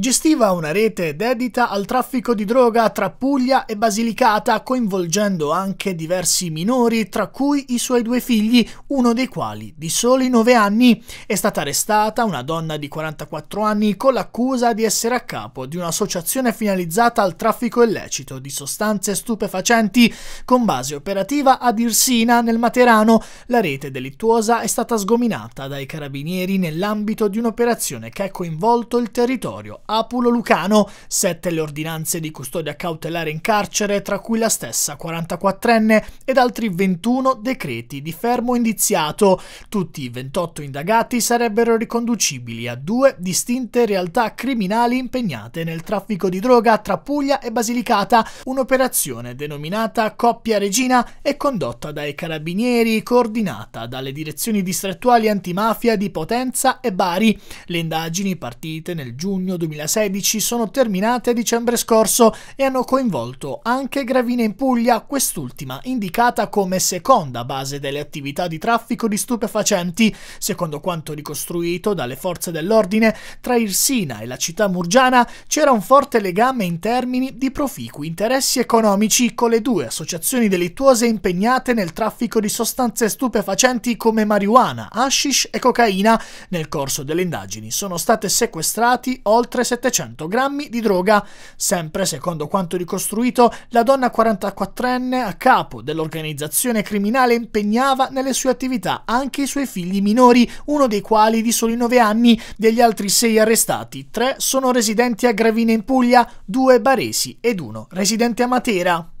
Gestiva una rete dedita al traffico di droga tra Puglia e Basilicata, coinvolgendo anche diversi minori, tra cui i suoi due figli, uno dei quali di soli 9 anni. È stata arrestata una donna di 44 anni con l'accusa di essere a capo di un'associazione finalizzata al traffico illecito di sostanze stupefacenti, con base operativa ad Irsina nel Materano. La rete delittuosa è stata sgominata dai carabinieri nell'ambito di un'operazione che ha coinvolto il territorio Apulo Lucano, sette le ordinanze di custodia cautelare in carcere, tra cui la stessa 44enne, ed altri 21 decreti di fermo indiziato. Tutti i 28 indagati sarebbero riconducibili a due distinte realtà criminali impegnate nel traffico di droga tra Puglia e Basilicata, un'operazione denominata Coppia Regina e condotta dai carabinieri, coordinata dalle direzioni distrettuali antimafia di Potenza e Bari. Le indagini partite nel giugno 2019 2016 sono terminate a dicembre scorso e hanno coinvolto anche Gravina in Puglia, quest'ultima indicata come seconda base delle attività di traffico di stupefacenti, secondo quanto ricostruito dalle forze dell'ordine, tra Irsina e la città murgiana c'era un forte legame in termini di proficui interessi economici con le due associazioni delittuose impegnate nel traffico di sostanze stupefacenti come marijuana, hashish e cocaina. Nel corso delle indagini sono state sequestrati oltre 700 grammi di droga. Sempre secondo quanto ricostruito, la donna 44enne a capo dell'organizzazione criminale impegnava nelle sue attività anche i suoi figli minori, uno dei quali di soli 9 anni, degli altri 6 arrestati, 3 sono residenti a Gravina in Puglia, 2 baresi ed uno residente a Matera.